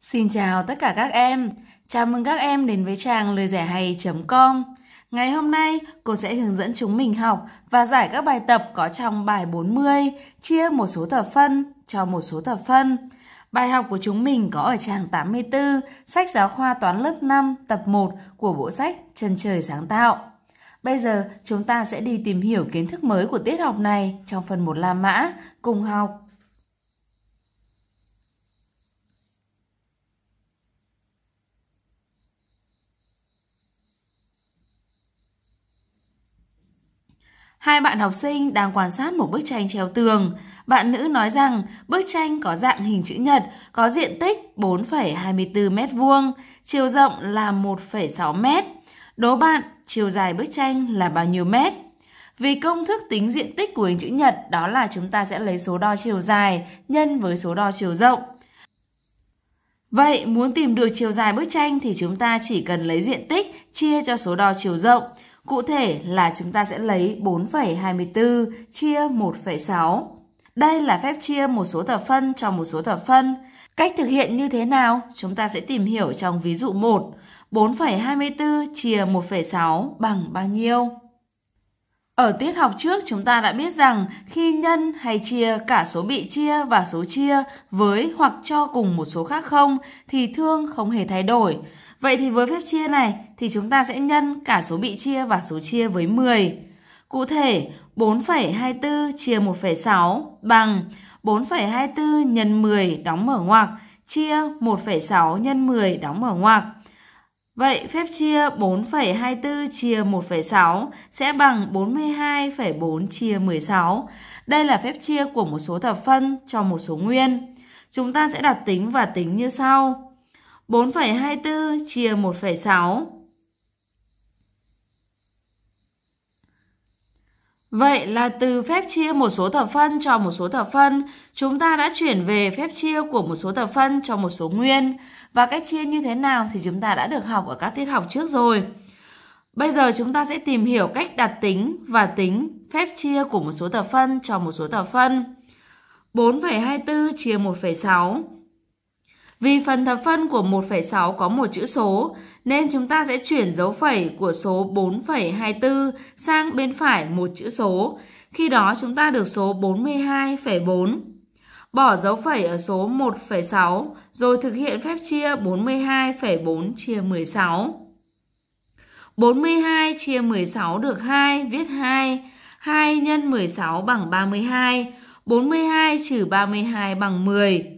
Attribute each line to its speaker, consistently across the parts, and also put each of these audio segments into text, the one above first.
Speaker 1: Xin chào tất cả các em, chào mừng các em đến với trang lời giải hay.com. Ngày hôm nay, cô sẽ hướng dẫn chúng mình học và giải các bài tập có trong bài 40, chia một số thập phân cho một số thập phân. Bài học của chúng mình có ở trang 84, sách giáo khoa toán lớp 5, tập 1 của bộ sách Chân trời sáng tạo. Bây giờ, chúng ta sẽ đi tìm hiểu kiến thức mới của tiết học này trong phần 1 La Mã, cùng học. Hai bạn học sinh đang quan sát một bức tranh treo tường. Bạn nữ nói rằng bức tranh có dạng hình chữ nhật, có diện tích 4,24 m2, chiều rộng là 1,6 m. Đố bạn chiều dài bức tranh là bao nhiêu mét? Vì công thức tính diện tích của hình chữ nhật đó là chúng ta sẽ lấy số đo chiều dài nhân với số đo chiều rộng. Vậy muốn tìm được chiều dài bức tranh thì chúng ta chỉ cần lấy diện tích chia cho số đo chiều rộng. Cụ thể là chúng ta sẽ lấy 4,24 chia 1,6. Đây là phép chia một số thập phân cho một số thập phân. Cách thực hiện như thế nào? Chúng ta sẽ tìm hiểu trong ví dụ 1. 4,24 chia 1,6 bằng bao nhiêu? Ở tiết học trước chúng ta đã biết rằng khi nhân hay chia cả số bị chia và số chia với hoặc cho cùng một số khác không thì thương không hề thay đổi. Vậy thì với phép chia này thì chúng ta sẽ nhân cả số bị chia và số chia với 10. Cụ thể, 4,24 chia 1,6 bằng 4,24 nhân 10 đóng mở ngoặc chia 1,6 nhân 10 đóng mở ngoặc. Vậy phép chia 4,24 chia 1,6 sẽ bằng 42,4 chia 16. Đây là phép chia của một số thập phân cho một số nguyên. Chúng ta sẽ đặt tính và tính như sau. 4,24 chia 1,6. Vậy là từ phép chia một số thập phân cho một số thập phân, chúng ta đã chuyển về phép chia của một số thập phân cho một số nguyên. Và cách chia như thế nào thì chúng ta đã được học ở các tiết học trước rồi. Bây giờ chúng ta sẽ tìm hiểu cách đặt tính và tính phép chia của một số thập phân cho một số thập phân. 4,24 chia 1,6 vì phần thập phân của 1,6 có một chữ số, nên chúng ta sẽ chuyển dấu phẩy của số 4,24 sang bên phải một chữ số. Khi đó chúng ta được số 42,4. Bỏ dấu phẩy ở số 1,6 rồi thực hiện phép chia 42,4 chia 16. 42 chia 16 được 2, viết 2. 2 nhân 16 bằng 32. 42 trừ 32 bằng 10.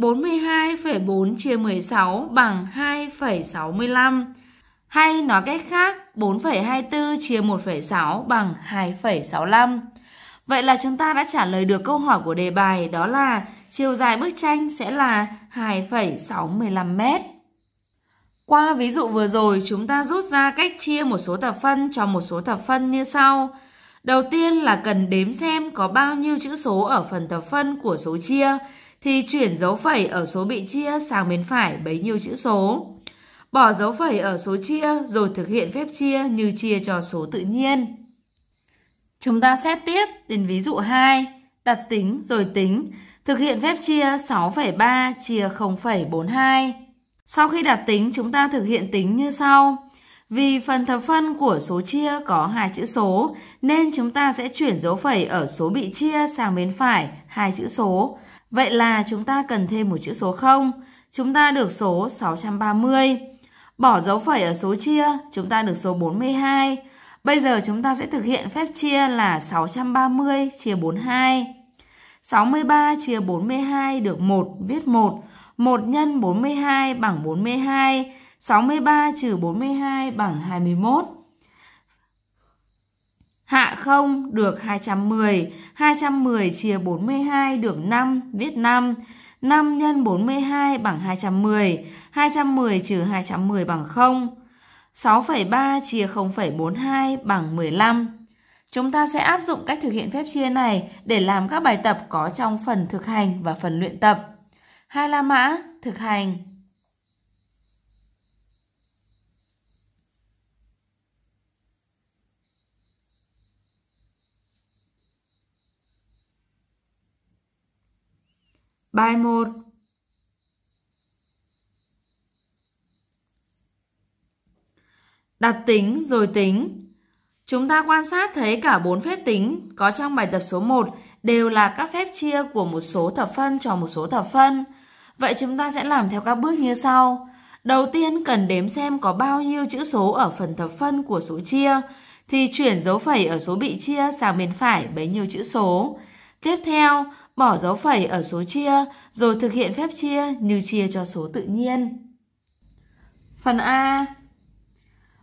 Speaker 1: 42,4 chia 16 bằng 2,65. Hay nói cách khác, 4,24 chia 1,6 bằng 2,65. Vậy là chúng ta đã trả lời được câu hỏi của đề bài đó là chiều dài bức tranh sẽ là 2,65 mét. Qua ví dụ vừa rồi, chúng ta rút ra cách chia một số thập phân cho một số thập phân như sau. Đầu tiên là cần đếm xem có bao nhiêu chữ số ở phần thập phân của số chia thì chuyển dấu phẩy ở số bị chia sang bên phải bấy nhiêu chữ số. Bỏ dấu phẩy ở số chia rồi thực hiện phép chia như chia cho số tự nhiên. Chúng ta xét tiếp đến ví dụ 2, đặt tính rồi tính, thực hiện phép chia 6,3 chia 0,42. Sau khi đặt tính, chúng ta thực hiện tính như sau. Vì phần thập phân của số chia có hai chữ số, nên chúng ta sẽ chuyển dấu phẩy ở số bị chia sang bên phải hai chữ số. Vậy là chúng ta cần thêm một chữ số 0. Chúng ta được số 630. Bỏ dấu phẩy ở số chia, chúng ta được số 42. Bây giờ chúng ta sẽ thực hiện phép chia là 630 chia 42. 63 chia 42 được 1, viết 1. 1 nhân 42 bằng 42. 63 trừ 42 bằng 21. 0 được 210. 210 chia 42 được 5, viết 5. 5 nhân 42 bằng 210. 210 trừ 210 bằng 0. 6,3 chia 0,42 bằng 15. Chúng ta sẽ áp dụng cách thực hiện phép chia này để làm các bài tập có trong phần thực hành và phần luyện tập. Hai la mã, thực hành bài 1 đặt tính rồi tính Chúng ta quan sát thấy cả bốn phép tính có trong bài tập số 1 đều là các phép chia của một số thập phân cho một số thập phân. Vậy chúng ta sẽ làm theo các bước như sau. Đầu tiên cần đếm xem có bao nhiêu chữ số ở phần thập phân của số chia thì chuyển dấu phẩy ở số bị chia sang bên phải bấy nhiêu chữ số. Tiếp theo, bỏ dấu phẩy ở số chia, rồi thực hiện phép chia như chia cho số tự nhiên. Phần A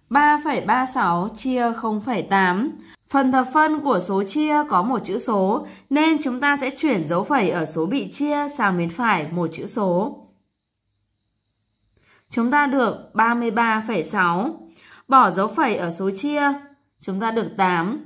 Speaker 1: 3,36 chia 0,8 Phần thập phân của số chia có một chữ số, nên chúng ta sẽ chuyển dấu phẩy ở số bị chia sang bên phải một chữ số. Chúng ta được 33,6. Bỏ dấu phẩy ở số chia, chúng ta được 8.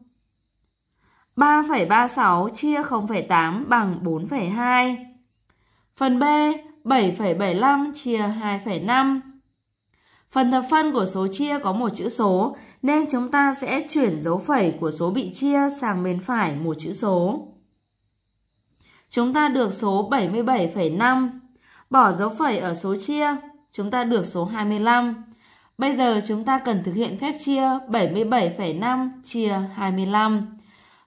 Speaker 1: 3,36 chia 0,8 bằng 4,2. Phần B 7,75 chia 2,5. Phần thập phân của số chia có một chữ số nên chúng ta sẽ chuyển dấu phẩy của số bị chia sang bên phải một chữ số. Chúng ta được số 77,5. Bỏ dấu phẩy ở số chia, chúng ta được số 25. Bây giờ chúng ta cần thực hiện phép chia 77,5 chia 25.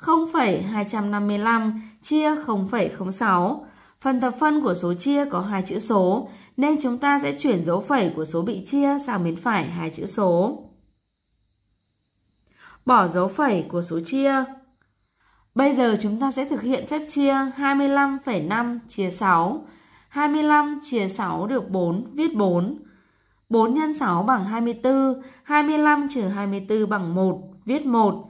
Speaker 1: 0,255 chia 0,06. Phần thập phân của số chia có hai chữ số, nên chúng ta sẽ chuyển dấu phẩy của số bị chia sang bên phải hai chữ số. Bỏ dấu phẩy của số chia. Bây giờ chúng ta sẽ thực hiện phép chia 25,5 chia 6. 25 chia 6 được 4, viết 4. 4 x 6 bằng 24, 25 trừ 24 bằng 1, viết 1.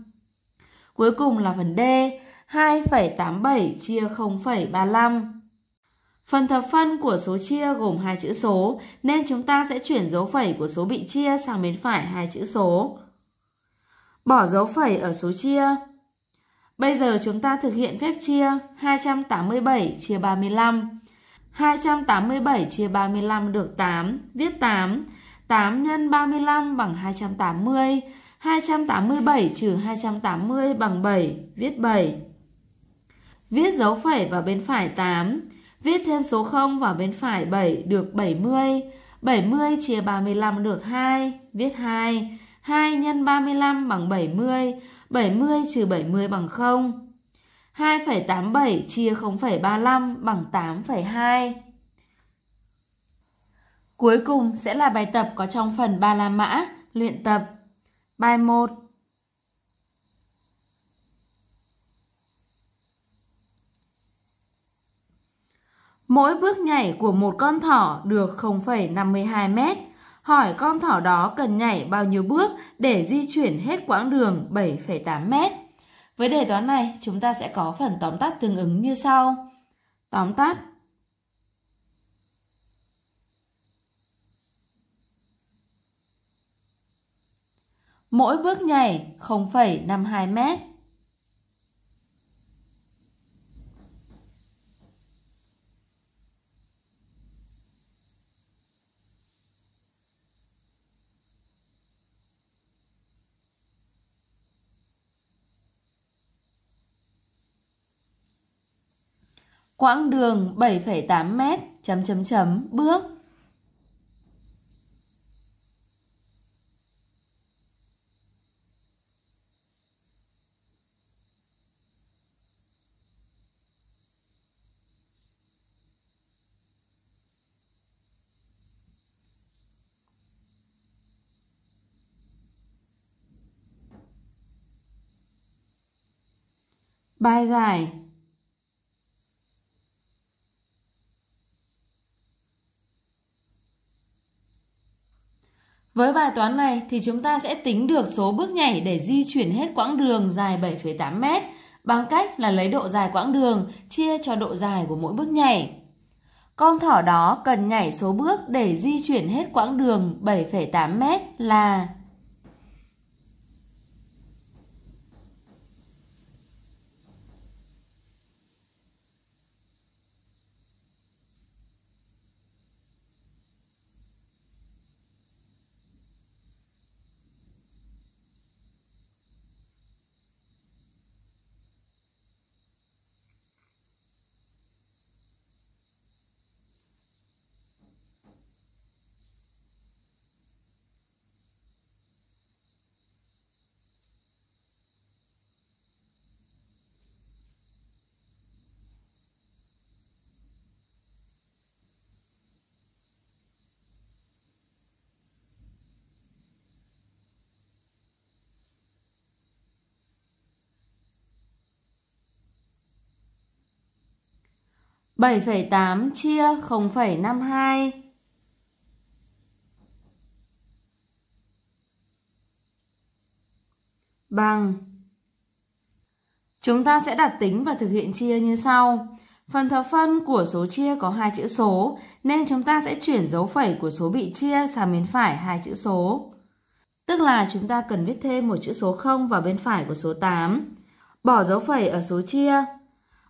Speaker 1: Cuối cùng là phần D, 2,87 chia 0,35. Phần thập phân của số chia gồm hai chữ số, nên chúng ta sẽ chuyển dấu phẩy của số bị chia sang bên phải hai chữ số. Bỏ dấu phẩy ở số chia. Bây giờ chúng ta thực hiện phép chia 287 chia 35. 287 chia 35 được 8, viết 8. 8 x 35 bằng 280. 287 trừ 280 bằng 7, viết 7. Viết dấu phẩy vào bên phải 8, viết thêm số 0 vào bên phải 7 được 70. 70 chia 35 được 2, viết 2. 2 nhân 35 bằng 70, 70 trừ 70 bằng 0. 2,87 chia 0,35 bằng 8,2. Cuối cùng sẽ là bài tập có trong phần ba la mã, luyện tập Bài 1 Mỗi bước nhảy của một con thỏ được 0,52 mét. Hỏi con thỏ đó cần nhảy bao nhiêu bước để di chuyển hết quãng đường 7,8 mét. Với đề toán này, chúng ta sẽ có phần tóm tắt tương ứng như sau. Tóm tắt Mỗi bước nhảy 0,52 mét. Quãng đường 7,8 mét chấm chấm chấm bước bài giải Với bài toán này thì chúng ta sẽ tính được số bước nhảy để di chuyển hết quãng đường dài 7,8 m bằng cách là lấy độ dài quãng đường chia cho độ dài của mỗi bước nhảy. Con thỏ đó cần nhảy số bước để di chuyển hết quãng đường 7,8 m là 7,8 chia 0,52 bằng Chúng ta sẽ đặt tính và thực hiện chia như sau. Phần thập phân của số chia có hai chữ số, nên chúng ta sẽ chuyển dấu phẩy của số bị chia sang bên phải hai chữ số. Tức là chúng ta cần viết thêm một chữ số 0 vào bên phải của số 8. Bỏ dấu phẩy ở số chia,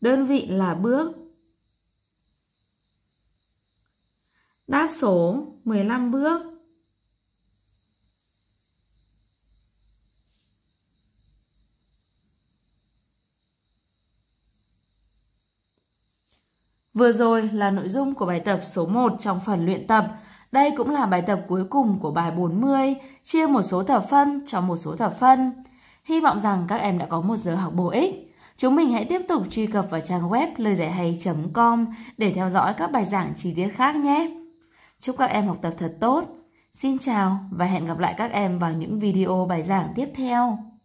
Speaker 1: Đơn vị là bước. Đáp số 15 bước. Vừa rồi là nội dung của bài tập số 1 trong phần luyện tập. Đây cũng là bài tập cuối cùng của bài 40, chia một số thập phân cho một số thập phân. Hy vọng rằng các em đã có một giờ học bổ ích. Chúng mình hãy tiếp tục truy cập vào trang web lời dạy hay.com để theo dõi các bài giảng chi tiết khác nhé. Chúc các em học tập thật tốt. Xin chào và hẹn gặp lại các em vào những video bài giảng tiếp theo.